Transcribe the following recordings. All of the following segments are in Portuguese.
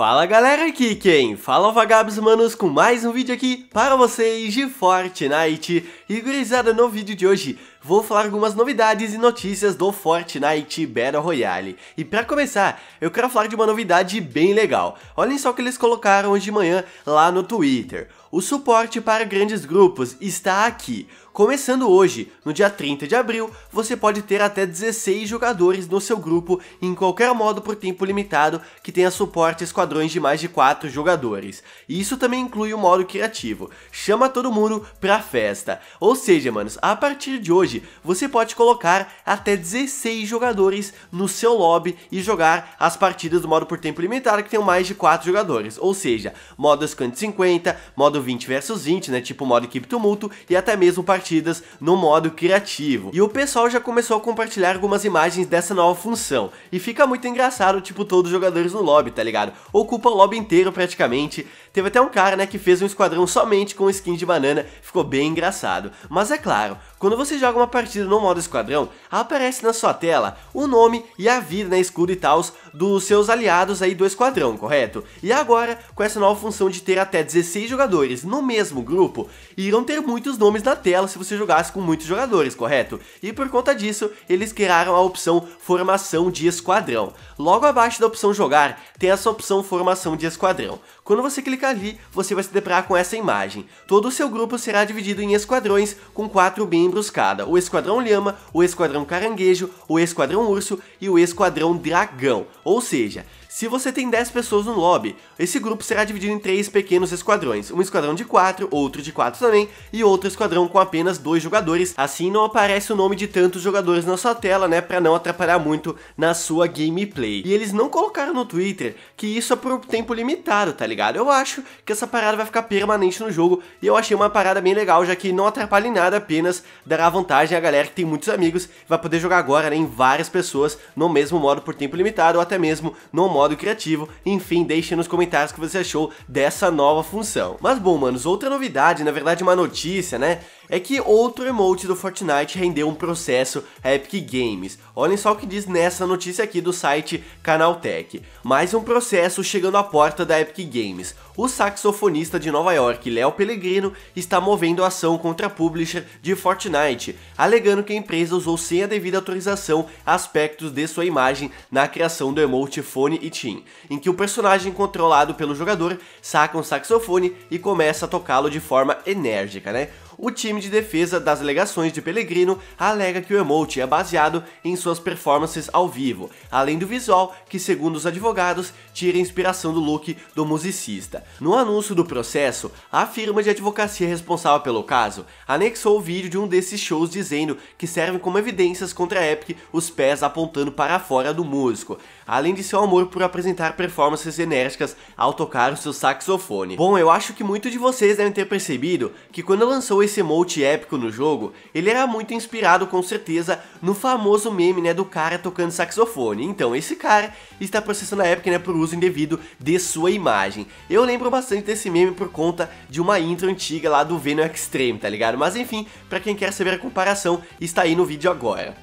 Fala galera aqui quem? Fala vagabos manos com mais um vídeo aqui para vocês de Fortnite E gurizada, no vídeo de hoje vou falar algumas novidades e notícias do Fortnite Battle Royale E para começar, eu quero falar de uma novidade bem legal Olhem só o que eles colocaram hoje de manhã lá no Twitter o suporte para grandes grupos está aqui. Começando hoje, no dia 30 de abril, você pode ter até 16 jogadores no seu grupo em qualquer modo por tempo limitado que tenha suporte a esquadrões de mais de 4 jogadores. E isso também inclui o modo criativo, chama todo mundo pra festa. Ou seja, manos, a partir de hoje, você pode colocar até 16 jogadores no seu lobby e jogar as partidas do modo por tempo limitado que tenham mais de 4 jogadores. Ou seja, modo 50-50, modo modo 20 versus 20, né, tipo modo equipe tumulto, e até mesmo partidas no modo criativo. E o pessoal já começou a compartilhar algumas imagens dessa nova função, e fica muito engraçado, tipo, todos os jogadores no lobby, tá ligado? Ocupa o lobby inteiro praticamente, teve até um cara, né, que fez um esquadrão somente com skin de banana, ficou bem engraçado. Mas é claro, quando você joga uma partida no modo esquadrão, aparece na sua tela o nome e a vida, né, escudo e tal dos seus aliados aí do esquadrão, correto? E agora, com essa nova função de ter até 16 jogadores no mesmo grupo, irão ter muitos nomes na tela se você jogasse com muitos jogadores, correto? E por conta disso, eles criaram a opção formação de esquadrão. Logo abaixo da opção jogar, tem essa opção formação de esquadrão. Quando você clicar ali, você vai se deparar com essa imagem. Todo o seu grupo será dividido em esquadrões com quatro membros cada: o esquadrão lhama, o esquadrão caranguejo, o esquadrão urso e o esquadrão dragão. Ou seja, se você tem 10 pessoas no lobby, esse grupo será dividido em três pequenos esquadrões, um esquadrão de 4, outro de 4 também, e outro esquadrão com apenas dois jogadores, assim não aparece o nome de tantos jogadores na sua tela, né, pra não atrapalhar muito na sua gameplay. E eles não colocaram no Twitter que isso é por tempo limitado, tá ligado? Eu acho que essa parada vai ficar permanente no jogo, e eu achei uma parada bem legal, já que não atrapalha em nada, apenas dará vantagem à galera que tem muitos amigos, e vai poder jogar agora, né, em várias pessoas, no mesmo modo por tempo limitado, ou até mesmo no modo modo criativo, enfim, deixe nos comentários o que você achou dessa nova função. Mas bom, manos, outra novidade, na verdade uma notícia, né, é que outro emote do Fortnite rendeu um processo à Epic Games. Olhem só o que diz nessa notícia aqui do site Canaltech. Mais um processo chegando à porta da Epic Games. O saxofonista de Nova York, Léo Pellegrino, está movendo ação contra a publisher de Fortnite, alegando que a empresa usou sem a devida autorização aspectos de sua imagem na criação do emote Fone e Team, em que o personagem controlado pelo jogador saca um saxofone e começa a tocá-lo de forma enérgica, né? o time de defesa das alegações de Pellegrino alega que o emote é baseado em suas performances ao vivo, além do visual que, segundo os advogados, tira inspiração do look do musicista. No anúncio do processo, a firma de advocacia responsável pelo caso anexou o vídeo de um desses shows dizendo que servem como evidências contra a Epic os pés apontando para fora do músico, além de seu amor por apresentar performances enérgicas ao tocar o seu saxofone. Bom, eu acho que muito de vocês devem ter percebido que quando lançou esse esse emote épico no jogo, ele era muito inspirado com certeza no famoso meme né, do cara tocando saxofone. Então esse cara está processando a Epic né, por uso indevido de sua imagem. Eu lembro bastante desse meme por conta de uma intro antiga lá do Venom Extreme, tá ligado? Mas enfim, para quem quer saber a comparação, está aí no vídeo agora.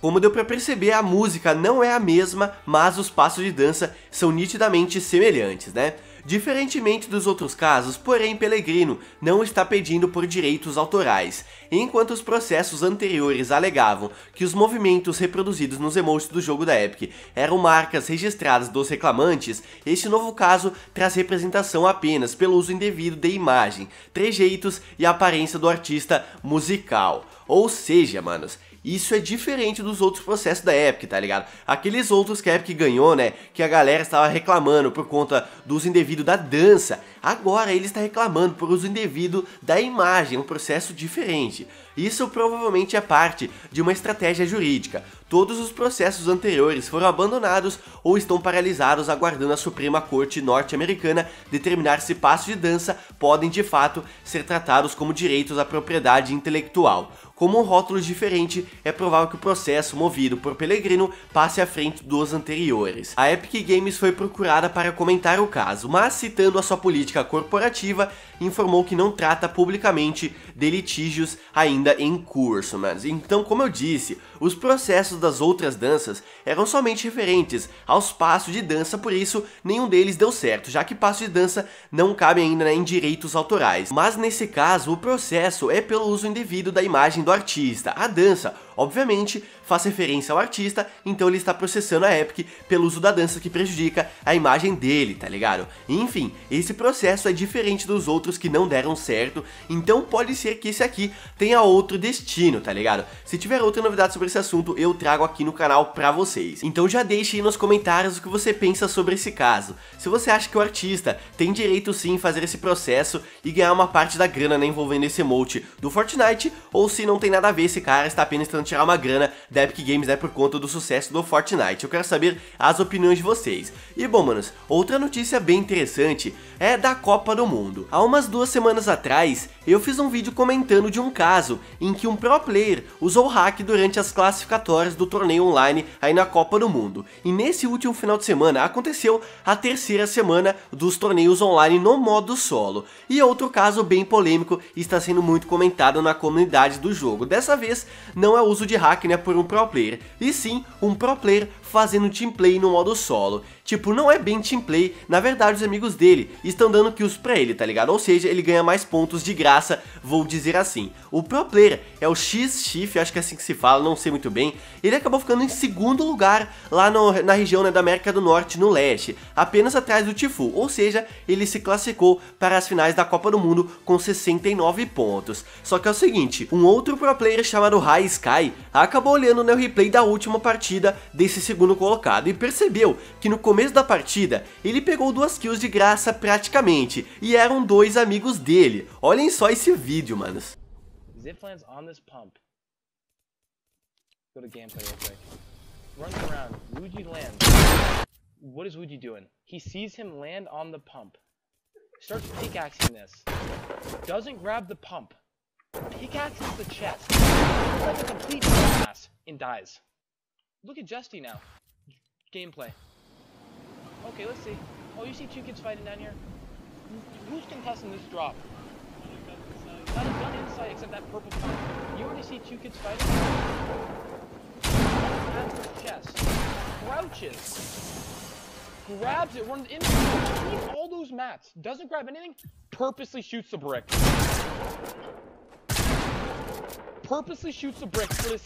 Como deu para perceber, a música não é a mesma, mas os passos de dança são nitidamente semelhantes, né? Diferentemente dos outros casos, porém, Pellegrino não está pedindo por direitos autorais. Enquanto os processos anteriores alegavam que os movimentos reproduzidos nos emojis do jogo da Epic eram marcas registradas dos reclamantes, este novo caso traz representação apenas pelo uso indevido de imagem, trejeitos e aparência do artista musical. Ou seja, manos, isso é diferente dos outros processos da Epic, tá ligado? Aqueles outros que a Epic ganhou, né? Que a galera estava reclamando por conta do uso indevido da dança. Agora ele está reclamando por uso indevido da imagem, um processo diferente. Isso provavelmente é parte de uma estratégia jurídica. Todos os processos anteriores foram abandonados ou estão paralisados aguardando a Suprema Corte norte-americana determinar se passos de dança podem de fato ser tratados como direitos à propriedade intelectual como um rótulo diferente, é provável que o processo movido por Pellegrino passe à frente dos anteriores. A Epic Games foi procurada para comentar o caso, mas citando a sua política corporativa, informou que não trata publicamente de litígios ainda em curso, mas então como eu disse, os processos das outras danças eram somente referentes aos passos de dança, por isso nenhum deles deu certo, já que passos de dança não cabem ainda né, em direitos autorais. Mas nesse caso, o processo é pelo uso indevido da imagem do artista. A dança Obviamente, faz referência ao artista, então ele está processando a Epic pelo uso da dança que prejudica a imagem dele, tá ligado? Enfim, esse processo é diferente dos outros que não deram certo, então pode ser que esse aqui tenha outro destino, tá ligado? Se tiver outra novidade sobre esse assunto, eu trago aqui no canal pra vocês. Então já deixe aí nos comentários o que você pensa sobre esse caso. Se você acha que o artista tem direito sim em fazer esse processo e ganhar uma parte da grana né, envolvendo esse emote do Fortnite, ou se não tem nada a ver, esse cara está apenas tentando tirar uma grana da Epic Games, né, por conta do sucesso do Fortnite. Eu quero saber as opiniões de vocês. E bom, manos, outra notícia bem interessante é da Copa do Mundo. Há umas duas semanas atrás, eu fiz um vídeo comentando de um caso em que um pro player usou hack durante as classificatórias do torneio online aí na Copa do Mundo. E nesse último final de semana aconteceu a terceira semana dos torneios online no modo solo. E outro caso bem polêmico está sendo muito comentado na comunidade do jogo. Dessa vez, não é o uso uso de hack né, por um pro player, e sim um pro player fazendo teamplay no modo solo. Tipo, não é bem teamplay, na verdade os amigos dele estão dando kills pra ele, tá ligado? Ou seja, ele ganha mais pontos de graça, vou dizer assim. O pro player é o X-Chief, acho que é assim que se fala, não sei muito bem. Ele acabou ficando em segundo lugar lá no, na região né, da América do Norte, no leste, apenas atrás do Tifu. Ou seja, ele se classificou para as finais da Copa do Mundo com 69 pontos. Só que é o seguinte, um outro pro player chamado High Sky acabou olhando né, o replay da última partida desse segundo segundo colocado e percebeu que no começo da partida ele pegou duas kills de graça praticamente e eram dois amigos dele. Olhem só esse vídeo, manos. Ziplan's on this pump. Go to gameplay real quick. Runs around. Wuji lands. What is Wuji doing? He sees him land on the pump. Starts pickaxing this. Doesn't grab the pump. Pickaxes the chest. Like a complete ass and dies. Look at Justy now. Gameplay. Okay, let's see. Oh, you see two kids fighting down here? Who's contesting this drop? Not a gun inside except that purple gun. You already see two kids fighting? That's chest. Crouches. Grabs it, runs into Leaves all those mats. Doesn't grab anything, purposely shoots the brick. Purposely shoots the brick for this.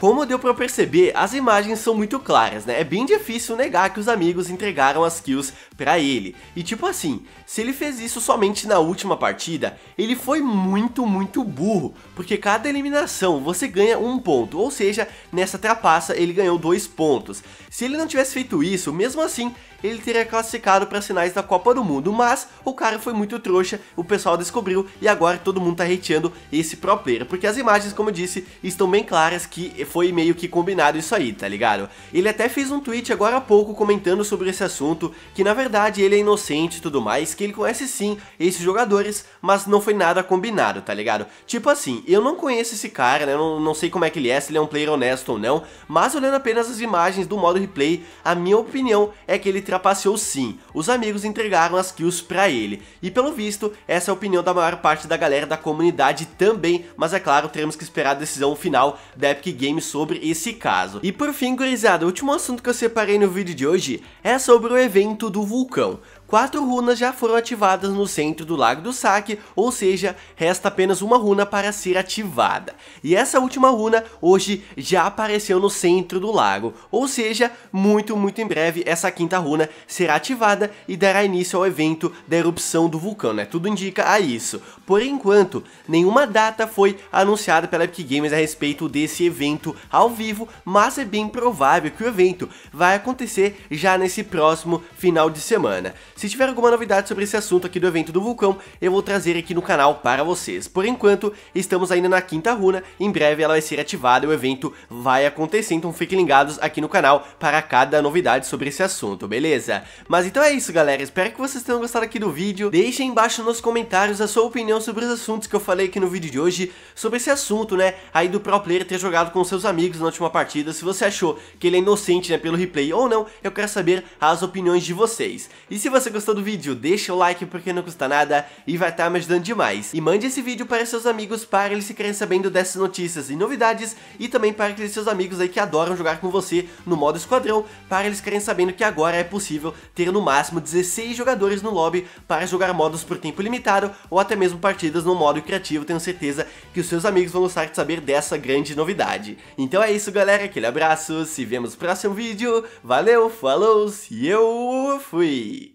Como deu pra perceber, as imagens são muito claras, né? É bem difícil negar que os amigos entregaram as kills pra ele. E tipo assim, se ele fez isso somente na última partida, ele foi muito, muito burro. Porque cada eliminação você ganha um ponto, ou seja, nessa trapaça ele ganhou dois pontos. Se ele não tivesse feito isso, mesmo assim, ele teria classificado para sinais da Copa do Mundo, mas o cara foi muito trouxa, o pessoal descobriu e agora todo mundo tá hateando esse pro player, porque as imagens, como eu disse, estão bem claras caras que foi meio que combinado isso aí, tá ligado? Ele até fez um tweet agora há pouco comentando sobre esse assunto, que na verdade ele é inocente e tudo mais, que ele conhece sim esses jogadores, mas não foi nada combinado, tá ligado? Tipo assim, eu não conheço esse cara, né? não, não sei como é que ele é, se ele é um player honesto ou não, mas olhando apenas as imagens do modo replay, a minha opinião é que ele trapaceou sim. Os amigos entregaram as kills pra ele. E pelo visto, essa é a opinião da maior parte da galera da comunidade também, mas é claro, teremos que esperar a decisão final da Epic Games sobre esse caso. E por fim, gurizada, o último assunto que eu separei no vídeo de hoje é sobre o evento do vulcão. Quatro runas já foram ativadas no centro do Lago do Saque, ou seja, resta apenas uma runa para ser ativada. E essa última runa hoje já apareceu no centro do lago, ou seja, muito, muito em breve essa quinta runa será ativada e dará início ao evento da erupção do vulcão, né? Tudo indica a isso. Por enquanto, nenhuma data foi anunciada pela Epic Games a respeito desse evento ao vivo, mas é bem provável que o evento vai acontecer já nesse próximo final de semana. Se tiver alguma novidade sobre esse assunto aqui do evento do vulcão, eu vou trazer aqui no canal para vocês. Por enquanto, estamos ainda na quinta runa, em breve ela vai ser ativada e o evento vai acontecer, então fiquem ligados aqui no canal para cada novidade sobre esse assunto, beleza? Mas então é isso galera, espero que vocês tenham gostado aqui do vídeo, deixem embaixo nos comentários a sua opinião sobre os assuntos que eu falei aqui no vídeo de hoje, sobre esse assunto, né, aí do pro player ter jogado com seus amigos na última partida, se você achou que ele é inocente, né, pelo replay ou não, eu quero saber as opiniões de vocês. E se você gostou do vídeo, deixa o like porque não custa nada e vai estar tá me ajudando demais. E mande esse vídeo para seus amigos para eles ficarem sabendo dessas notícias e novidades e também para aqueles seus amigos aí que adoram jogar com você no modo esquadrão, para eles ficarem sabendo que agora é possível ter no máximo 16 jogadores no lobby para jogar modos por tempo limitado ou até mesmo partidas no modo criativo, tenho certeza que os seus amigos vão gostar de saber dessa grande novidade. Então é isso galera, aquele abraço, se vemos no próximo vídeo, valeu, falou e eu fui!